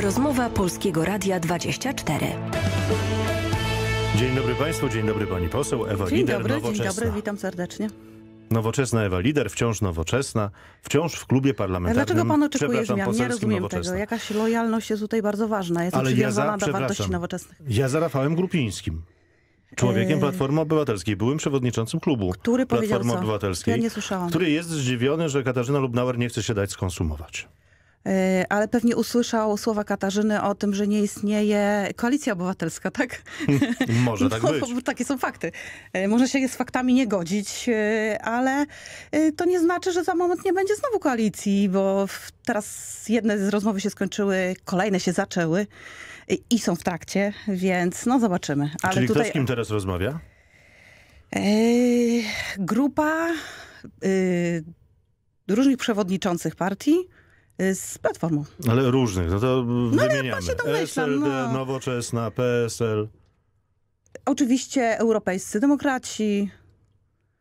Rozmowa Polskiego Radia 24. Dzień dobry Państwu, dzień dobry Pani Poseł, Ewa dzień Lider, dobry, Nowoczesna. Dzień dobry, witam serdecznie. Nowoczesna Ewa Lider, wciąż nowoczesna, wciąż w klubie parlamentarnym. Dlaczego pan oczekuje zmian? Nie rozumiem tego. Jakaś lojalność jest tutaj bardzo ważna. Ale przywiązana ja za, do wartości nowoczesnych. Ja za Rafałem Grupińskim. Człowiekiem e, Platformy Obywatelskiej, byłym przewodniczącym klubu który Platformy co? Obywatelskiej. Ja nie słyszałam. Który jest zdziwiony, że Katarzyna Lubnauer nie chce się dać skonsumować. E, ale pewnie usłyszał słowa Katarzyny o tym, że nie istnieje koalicja obywatelska, tak? Może tak no, Takie są fakty. E, może się z faktami nie godzić, e, ale to nie znaczy, że za moment nie będzie znowu koalicji, bo teraz jedne z rozmowy się skończyły, kolejne się zaczęły i są w trakcie, więc no zobaczymy. Ale Czyli tutaj... kto z kim teraz rozmawia? Grupa różnych przewodniczących partii, Y, z Platformą. Ale różnych, no to no, wymieniamy. No, się domyślam, SLD, no. Nowoczesna, PSL. Oczywiście europejscy demokraci.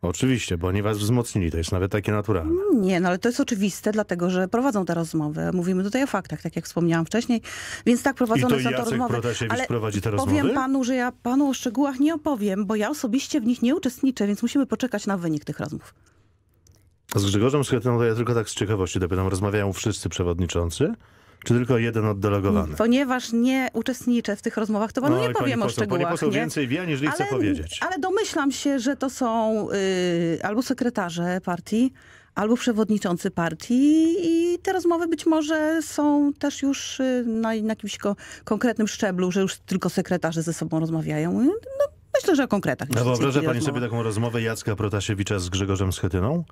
Oczywiście, bo oni was wzmocnili, to jest nawet takie naturalne. Nie, no ale to jest oczywiste, dlatego że prowadzą te rozmowy. Mówimy tutaj o faktach, tak jak wspomniałam wcześniej, więc tak prowadzone I to są te rozmowy. ale prowadzi te rozmowy? powiem panu, że ja panu o szczegółach nie opowiem, bo ja osobiście w nich nie uczestniczę, więc musimy poczekać na wynik tych rozmów. Z Grzegorzem Schetyną to ja tylko tak z ciekawości dopytam. Rozmawiają wszyscy przewodniczący? Czy tylko jeden oddelegowany? Ponieważ nie uczestniczę w tych rozmowach, to panu no, nie powiem poseł, o szczegółach. Pani poseł nie? więcej wie, niż ale, powiedzieć. Ale domyślam się, że to są yy, albo sekretarze partii, albo przewodniczący partii i te rozmowy być może są też już yy, na, na jakimś ko konkretnym szczeblu, że już tylko sekretarze ze sobą rozmawiają. No, myślę, że o konkretach. No wyobraża pani sobie taką rozmowę Jacka Protasiewicza z Grzegorzem Schetyną?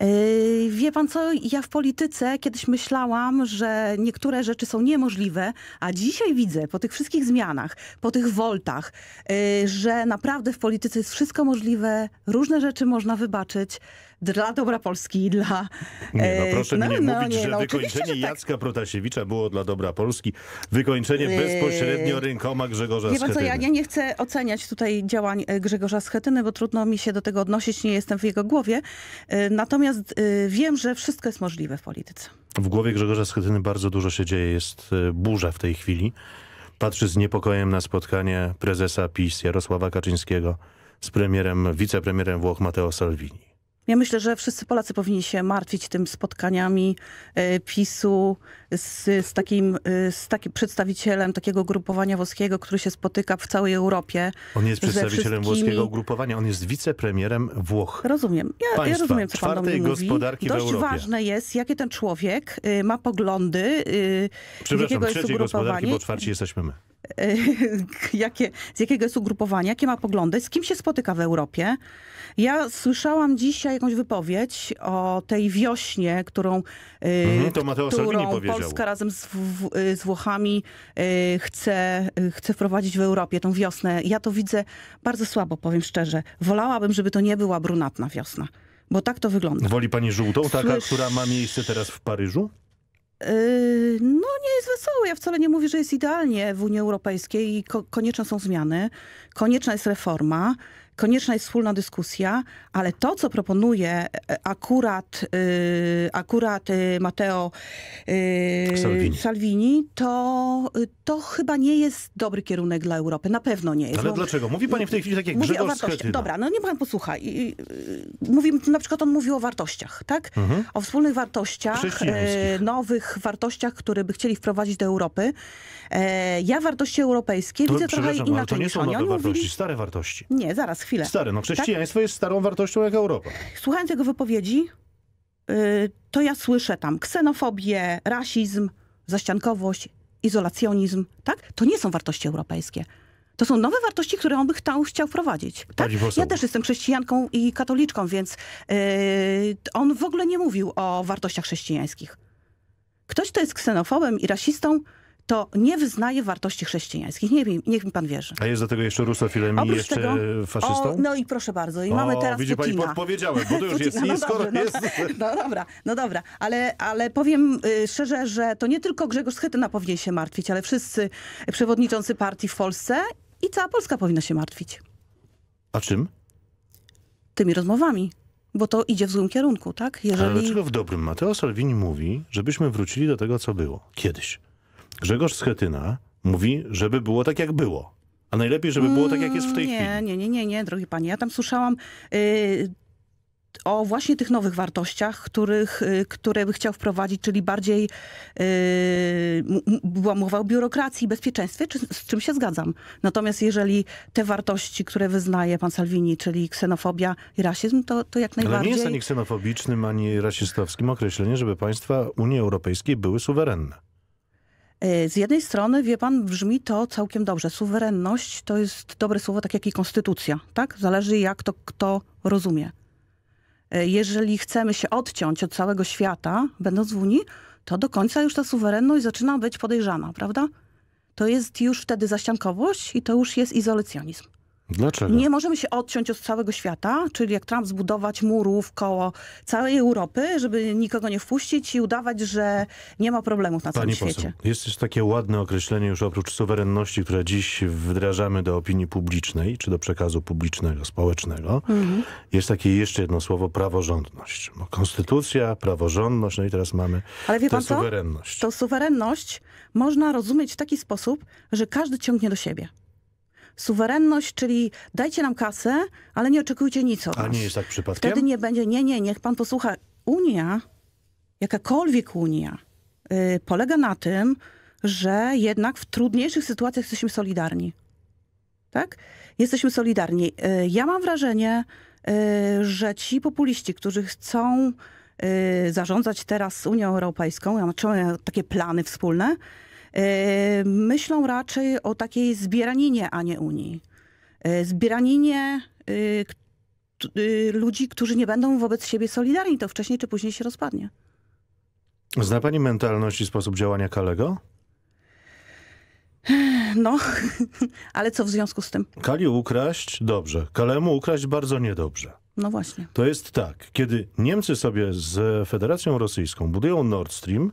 Yy, wie pan co, ja w polityce kiedyś myślałam, że niektóre rzeczy są niemożliwe, a dzisiaj widzę po tych wszystkich zmianach, po tych woltach, yy, że naprawdę w polityce jest wszystko możliwe, różne rzeczy można wybaczyć dla dobra Polski, dla... Nie, no e, proszę no, mi nie no, mówić, nie, że no, wykończenie że tak. Jacka Protasiewicza było dla dobra Polski. Wykończenie bezpośrednio rękoma Grzegorza nie Schetyny. Co, ja, nie chcę oceniać tutaj działań e, Grzegorza Schetyny, bo trudno mi się do tego odnosić, nie jestem w jego głowie. E, natomiast wiem, że wszystko jest możliwe w polityce. W głowie Grzegorza Schetyny bardzo dużo się dzieje. Jest burza w tej chwili. Patrzy z niepokojem na spotkanie prezesa PiS Jarosława Kaczyńskiego z premierem, wicepremierem Włoch Mateo Salvini. Ja myślę, że wszyscy Polacy powinni się martwić tym spotkaniami e, PiSu z, z, takim, e, z przedstawicielem takiego ugrupowania włoskiego, który się spotyka w całej Europie. On jest przedstawicielem włoskiego ugrupowania, on jest wicepremierem Włoch. Rozumiem. Ja, Państwa, ja rozumiem, co pan do mnie gospodarki mówi. Dość ważne jest, jakie ten człowiek y, ma poglądy, y, Przepraszam, jakiego jest gospodarki, bo czwarci jesteśmy my. jakie, z jakiego jest ugrupowania, jakie ma poglądy, z kim się spotyka w Europie, ja słyszałam dzisiaj jakąś wypowiedź o tej wiośnie, którą, mhm, y, którą Polska razem z, w, y, z Włochami y, chce, chce wprowadzić w Europie, tą wiosnę. Ja to widzę bardzo słabo, powiem szczerze. Wolałabym, żeby to nie była brunatna wiosna. Bo tak to wygląda. Woli pani żółtą, taka, która ma miejsce teraz w Paryżu? no nie jest wesoło. Ja wcale nie mówię, że jest idealnie w Unii Europejskiej i ko konieczne są zmiany, konieczna jest reforma konieczna jest wspólna dyskusja, ale to, co proponuje e, akurat, y, akurat y, Matteo y, Salvini. Salvini, to, to chyba nie jest dobry kierunek dla Europy. Na pewno nie jest. Ale bo... dlaczego? Mówi pani w tej chwili tak jak Mówi o wartościach. Dobra, no nie pan posłucha. Mówi, na przykład on mówi o wartościach, tak? Mhm. O wspólnych wartościach, e, nowych wartościach, które by chcieli wprowadzić do Europy. E, ja wartości europejskie to, no, widzę trochę no, inaczej. To nie są nowe wartości, stare wartości. Nie, zaraz Zaraz, chwilę. Stary, no tak? chrześcijaństwo tak? jest starą wartością jak Europa. Słuchając jego wypowiedzi, yy, to ja słyszę tam ksenofobię, rasizm, zaściankowość, izolacjonizm, tak? To nie są wartości europejskie. To są nowe wartości, które on by chciał, chciał wprowadzić. Tak? Ja też jestem chrześcijanką i katoliczką, więc yy, on w ogóle nie mówił o wartościach chrześcijańskich. Ktoś, kto jest ksenofobem i rasistą, to nie wyznaje wartości chrześcijańskich. Nie, niech mi pan wierzy. A jest do tego jeszcze rusofilem Oprócz i jeszcze tego, e, faszystą? O, no i proszę bardzo. I o, mamy teraz widzi Putina. pani, podpowiedziałem, bo to już jest, no skoro no, jest... No dobra, no dobra. Ale, ale powiem y, szczerze, że to nie tylko Grzegorz Schetyna powinien się martwić, ale wszyscy przewodniczący partii w Polsce i cała Polska powinna się martwić. A czym? Tymi rozmowami bo to idzie w złym kierunku, tak? Jeżeli... Ale dlaczego w dobrym? Mateo Salvini mówi, żebyśmy wrócili do tego, co było kiedyś. Grzegorz Schetyna mówi, żeby było tak, jak było. A najlepiej, żeby było tak, jak jest w tej mm, nie, chwili. Nie, nie, nie, nie, drogi panie. Ja tam słyszałam yy, o właśnie tych nowych wartościach, których, y, które by chciał wprowadzić, czyli bardziej yy, była mowa o biurokracji i bezpieczeństwie, czy, z czym się zgadzam. Natomiast jeżeli te wartości, które wyznaje pan Salvini, czyli ksenofobia i rasizm, to, to jak najbardziej... Ale nie jest ani ksenofobicznym, ani rasistowskim określenie, żeby państwa Unii Europejskiej były suwerenne. E, z jednej strony, wie pan, brzmi to całkiem dobrze. Suwerenność to jest dobre słowo, tak jak i konstytucja. Tak? Zależy jak to kto rozumie. E, jeżeli chcemy się odciąć od całego świata, będąc w Unii, to do końca już ta suwerenność zaczyna być podejrzana, prawda? To jest już wtedy zaściankowość i to już jest izolacjonizm. Dlaczego? Nie możemy się odciąć od całego świata, czyli jak Trump zbudować murów koło całej Europy, żeby nikogo nie wpuścić i udawać, że nie ma problemów na Pani całym poseł, świecie. Jest też takie ładne określenie już oprócz suwerenności, które dziś wdrażamy do opinii publicznej, czy do przekazu publicznego, społecznego. Mhm. Jest takie jeszcze jedno słowo, praworządność. Bo konstytucja, praworządność, no i teraz mamy Ale wie pan suwerenność. Co? suwerenność można rozumieć w taki sposób, że każdy ciągnie do siebie suwerenność, czyli dajcie nam kasę, ale nie oczekujcie nic od nas. A nie jest tak przypadkiem? Wtedy nie będzie, nie, nie, niech pan posłucha. Unia, jakakolwiek Unia, yy, polega na tym, że jednak w trudniejszych sytuacjach jesteśmy solidarni. Tak? Jesteśmy solidarni. Yy, ja mam wrażenie, yy, że ci populiści, którzy chcą y, zarządzać teraz Unią Europejską, ja mam takie plany wspólne, Yy, myślą raczej o takiej zbieraninie, a nie Unii. Yy, zbieraninie yy, ludzi, którzy nie będą wobec siebie solidarni, to wcześniej czy później się rozpadnie. Zna pani mentalność i sposób działania Kalego? No, ale co w związku z tym? Kali ukraść dobrze, Kalemu ukraść bardzo niedobrze. No właśnie. To jest tak, kiedy Niemcy sobie z Federacją Rosyjską budują Nord Stream,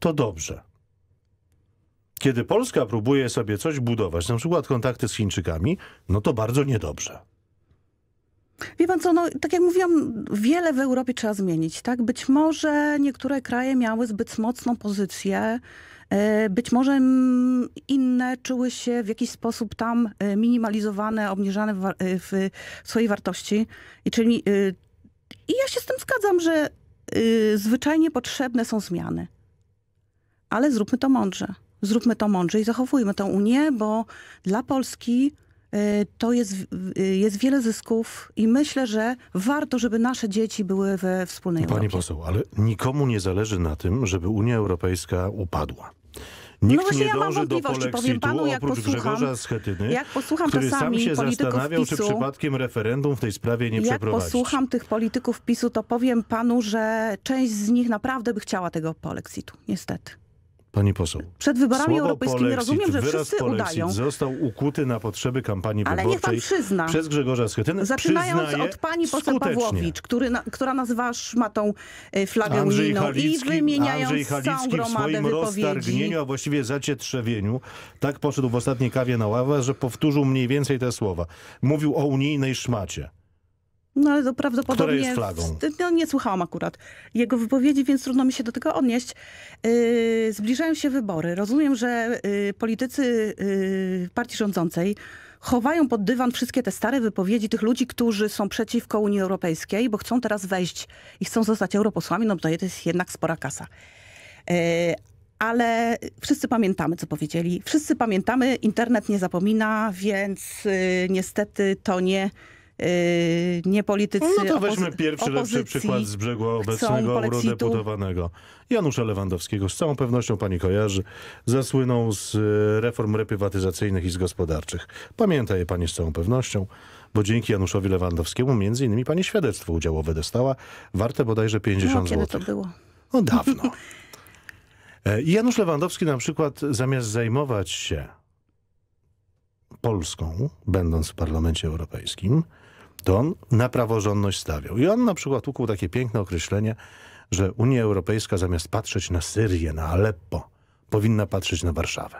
to dobrze. Kiedy Polska próbuje sobie coś budować, na przykład kontakty z Chińczykami, no to bardzo niedobrze. Wie pan co, no, tak jak mówiłam, wiele w Europie trzeba zmienić. tak? Być może niektóre kraje miały zbyt mocną pozycję, e, być może inne czuły się w jakiś sposób tam e, minimalizowane, obniżane w, e, w swojej wartości. I czyli i ja się z tym zgadzam, że zwyczajnie potrzebne są zmiany. Ale zróbmy to mądrze zróbmy to mądrze i zachowujmy tę Unię, bo dla Polski y, to jest, y, jest wiele zysków i myślę, że warto, żeby nasze dzieci były we wspólnej Pani Europie. Pani poseł, ale nikomu nie zależy na tym, żeby Unia Europejska upadła. No Nikt no nie ja dąży do polexitu, panu, jak oprócz Grzegorza Schetyny, jak posłucham który sam się zastanawiał, PiSu, czy przypadkiem referendum w tej sprawie nie jak przeprowadzić. Jak posłucham tych polityków PiSu, to powiem panu, że część z nich naprawdę by chciała tego polexitu, niestety. Pani poseł. Przed wyborami europejskimi rozumiem, że wszyscy polexit udają. został ukuty na potrzeby kampanii Ale wyborczej niech pan przyzna. przez Grzegorza Schetynę. Zaczynając od pani poseł skutecznie. Pawłowicz, który, na, która nazwała szmatą y, flagę Andrzej unijną Halicki, i wymieniając całą gromadę w swoim roztargnieniu, a właściwie zacietrzewieniu, tak poszedł w ostatniej kawie na ławę, że powtórzył mniej więcej te słowa. Mówił o unijnej szmacie. No ale to prawdopodobnie... Które jest flagą. No, nie słuchałam akurat jego wypowiedzi, więc trudno mi się do tego odnieść. Yy, zbliżają się wybory. Rozumiem, że yy, politycy yy, partii rządzącej chowają pod dywan wszystkie te stare wypowiedzi tych ludzi, którzy są przeciwko Unii Europejskiej, bo chcą teraz wejść i chcą zostać europosłami, no to jest jednak spora kasa. Yy, ale wszyscy pamiętamy, co powiedzieli. Wszyscy pamiętamy, internet nie zapomina, więc yy, niestety to nie Y, nie politycy No to weźmy pierwszy lepszy przykład z brzegu obecnego eurodeputowanego. Janusza Lewandowskiego. Z całą pewnością pani kojarzy. Zasłynął z y, reform reprywatyzacyjnych i z gospodarczych. Pamięta je pani z całą pewnością, bo dzięki Januszowi Lewandowskiemu między innymi pani świadectwo udziałowe dostała, warte bodajże 50 no, kiedy to było? No dawno. E, I Janusz Lewandowski na przykład zamiast zajmować się Polską, będąc w Parlamencie Europejskim, to on na praworządność stawiał. I on na przykład ukuł takie piękne określenie, że Unia Europejska zamiast patrzeć na Syrię, na Aleppo, powinna patrzeć na Warszawę.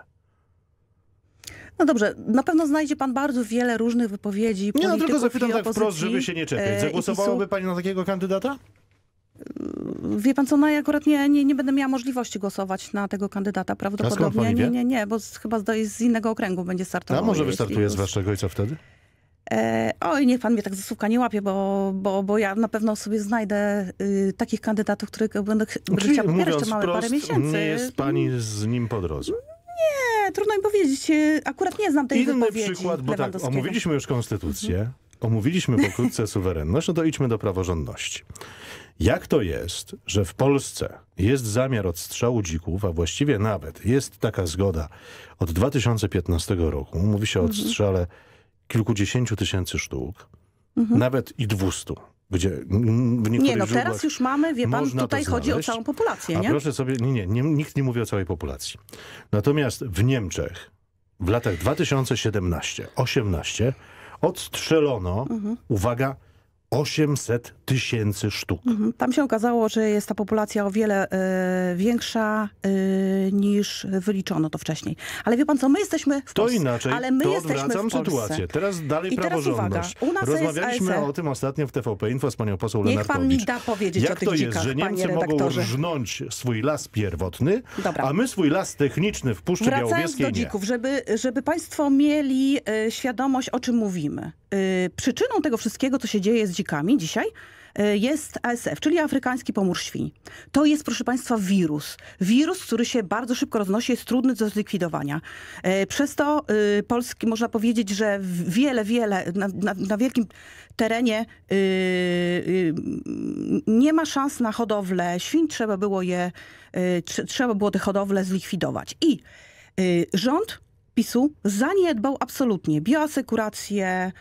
No dobrze, na pewno znajdzie pan bardzo wiele różnych wypowiedzi Nie, no tylko zapytam tak wprost, żeby się nie czepiać. E, Zagłosowałaby pani na takiego kandydata? Wie pan co, no ja akurat nie, nie, nie będę miała możliwości głosować na tego kandydata. Prawdopodobnie nie, nie, nie, bo z, chyba z, z innego okręgu będzie startował. A może wystartuje z waszego co wtedy? E, oj, niech pan mnie tak zasłuka nie łapie, bo, bo, bo ja na pewno sobie znajdę y, takich kandydatów, których będę, ch- będę chciała popierać, jeszcze mamy parę miesięcy. nie jest pani z nim po drodze. Nie, trudno mi powiedzieć. Y, akurat nie znam tej Inny wypowiedzi przykład, bo tak, omówiliśmy już konstytucję, mhm. omówiliśmy pokrótce suwerenność, no to idźmy do praworządności. Jak to jest, że w Polsce jest zamiar odstrzału dzików, a właściwie nawet jest taka zgoda od 2015 roku, mówi się o mhm. odstrzale mhm kilkudziesięciu tysięcy sztuk, mhm. nawet i dwustu. Gdzie w nie, no teraz już mamy, wie pan, tutaj chodzi o całą populację, nie? A proszę sobie, nie, nie, nie, nikt nie mówi o całej populacji. Natomiast w Niemczech w latach 2017-18 odstrzelono, mhm. uwaga, 800 tysięcy sztuk. Mhm. Tam się okazało, że jest ta populacja o wiele y, większa y, niż wyliczono to wcześniej. Ale wie pan co, my jesteśmy w Polsce. To inaczej, ale my to jesteśmy w Polsce. sytuację. Teraz dalej I praworządność. Teraz uwaga, Rozmawialiśmy o tym ostatnio w TVP Info z panią poseł Niech Lenartowicz. Niech pan mi da powiedzieć Jak o tych to jest, dzikach, że Niemcy mogą rżnąć swój las pierwotny, Dobra. a my swój las techniczny w Puszczy Wracając Białowieskiej do dzików, nie. Żeby, żeby państwo mieli y, świadomość, o czym mówimy. przyczyną tego wszystkiego, co się dzieje z dzikami, dzisiaj e, jest ASF, czyli afrykański pomór świń. To jest, proszę Państwa, wirus. Wirus, który się bardzo szybko roznosi, jest trudny do zlikwidowania. E, przez to e, Polski, można powiedzieć, że wiele, wiele, na, na, na wielkim terenie nie ma szans na hodowlę świń. Trzeba było je, trzeba było te hodowle zlikwidować. I rząd PiSu zaniedbał absolutnie bioasekurację,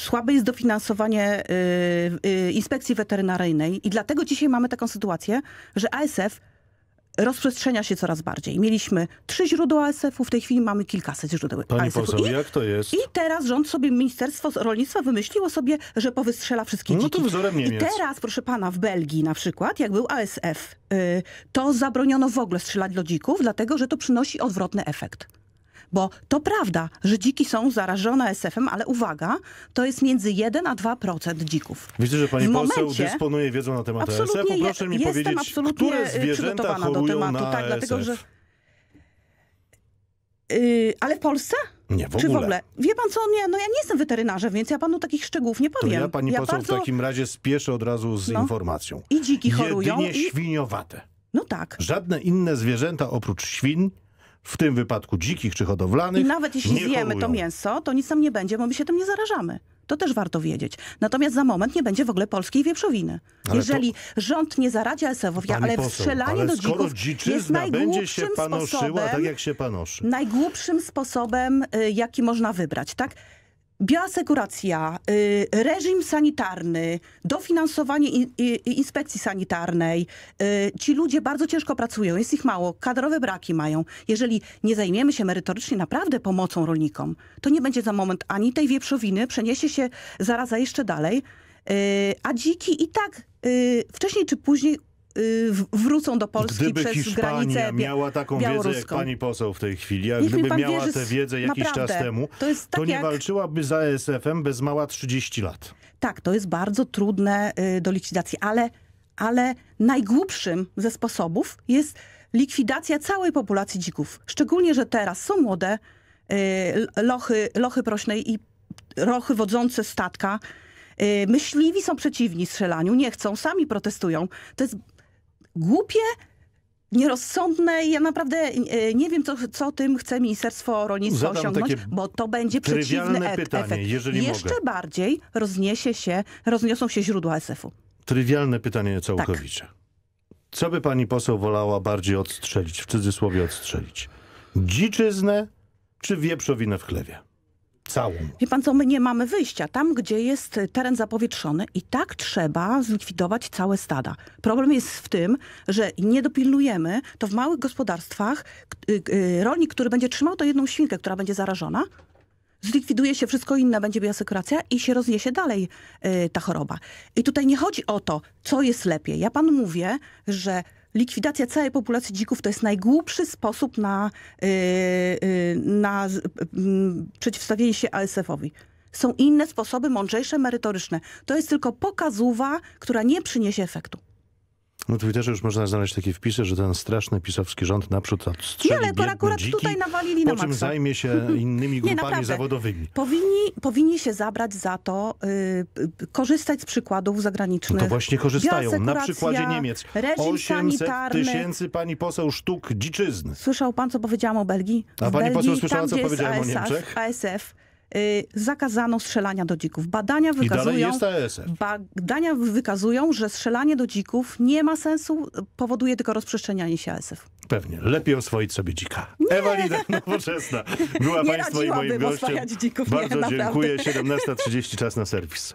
Słabe jest dofinansowanie y, y, inspekcji weterynaryjnej i dlatego dzisiaj mamy taką sytuację, że ASF rozprzestrzenia się coraz bardziej. Mieliśmy trzy źródła ASF-u, w tej chwili mamy kilkaset źródeł Pani ASF-u. Poseł, I, jak to jest? I teraz rząd sobie, Ministerstwo Rolnictwa wymyśliło sobie, że powystrzela wszystkie dziki. No to wzorem Niemiec. I teraz, proszę pana, w Belgii na przykład, jak był ASF, y, to zabroniono w ogóle strzelać do dzików, dlatego że to przynosi odwrotny efekt. Bo to prawda, że dziki są zarażone SF-em, ale uwaga, to jest między 1 a 2% dzików. Widzę, że pani w poseł dysponuje wiedzą na temat ASF-u. Proszę mi powiedzieć, które zwierzęta chorują tematu, tak, na tak, Dlatego, że... Yy, ale w Polsce? Nie, w ogóle. Czy w ogóle? Wie pan co, nie, no ja nie jestem weterynarzem, więc ja panu takich szczegółów nie powiem. To ja pani ja poseł bardzo... w takim razie spieszę od razu z no. informacją. I dziki chorują. Jedynie i... świniowate. No tak. Żadne inne zwierzęta oprócz świn w tym wypadku dzikich czy hodowlanych. I nawet jeśli zjemy to mięso, to nic tam nie będzie, bo my się tym nie zarażamy. To też warto wiedzieć. Natomiast za moment nie będzie w ogóle polskiej wieprzowiny. Ale Jeżeli to... rząd nie zaradzi ASF-owi, ale wstrzelanie strzelanie ale do dzików jest najgłupszym tak sposobem, tak jak się panoszy. Najgłupszym sposobem, y, jaki można wybrać, tak? bioasekuracja, y, reżim sanitarny, dofinansowanie inspekcji sanitarnej. Y, ci ludzie bardzo ciężko pracują, jest ich mało, kadrowe braki mają. Jeżeli nie zajmiemy się merytorycznie naprawdę pomocą rolnikom, to nie będzie za moment ani tej wieprzowiny, przeniesie się zaraza jeszcze dalej, y, a dziki i tak wcześniej czy później Y, wrócą do Polski gdyby przez Hiszpania granicę miała taką wiedzę jak pani poseł w tej chwili, a gdyby miała tę wiedzę jakiś naprawdę, czas temu, to, tak to nie jak... walczyłaby za esf em bez mała 30 lat. Tak, to jest bardzo trudne y, do likwidacji, ale, ale najgłupszym ze sposobów jest likwidacja całej populacji dzików. Szczególnie, że teraz są młode y, lochy, lochy prośnej i rochy wodzące statka, Myśliwi są przeciwni strzelaniu, nie chcą, sami protestują. To jest głupie, nierozsądne. Ja naprawdę e, nie wiem, co, co tym chce Ministerstwo Rolnictwa Zadam osiągnąć, bo to będzie przeciwny et, pytanie, efekt. Jeżeli Jeszcze mogę. bardziej rozniesie się, rozniosą się źródła SF-u. Trywialne pytanie całkowicie. Tak. Co by pani poseł wolała bardziej odstrzelić, w cudzysłowie odstrzelić? Dziczyznę czy wieprzowinę w chlewie? Całą. Wie pan co, my nie mamy wyjścia. Tam, gdzie jest teren zapowietrzony i tak trzeba zlikwidować całe stada. Problem jest w tym, że nie dopilnujemy, to w małych gospodarstwach y, y, rolnik, który będzie trzymał to jedną świnkę, która będzie zarażona, zlikwiduje się wszystko inne, będzie biosekuracja i się rozniesie dalej y, ta choroba. I tutaj nie chodzi o to, co jest lepiej. Ja panu mówię, że likwidacja całej populacji dzików to jest najgłupszy sposób na, yy, yy, na yy, przeciwstawienie się ASF-owi. Są inne sposoby, mądrzejsze, merytoryczne. To jest tylko pokazuwa, która nie przyniesie efektu. No Twitterze już można znaleźć takie wpisy, że ten straszny pisowski rząd naprzód odstrzeli Nie, ale to akurat dziki, tutaj nawalili na po czym zajmie się innymi grupami Nie, zawodowymi. Powinni, powinni się zabrać za to, y, korzystać z przykładów zagranicznych. No to właśnie korzystają. Na przykładzie Niemiec. 800 tysięcy pani poseł sztuk dziczyzny. Słyszał pan, co powiedziałam o Belgii? A pani Belgii, poseł słyszała, tam, co powiedziałem ASF, o Niemczech? ASF Y, zakazano strzelania do dzików. Badania wykazują, badania wykazują, że strzelanie do dzików nie ma sensu, powoduje tylko rozprzestrzenianie się ASF. Pewnie. Lepiej oswoić sobie dzika. Nie. Ewa Lider, nowoczesna. Była nie Państwa i moim gościem. Dzików, Bardzo nie, dziękuję. 17.30 czas na serwis.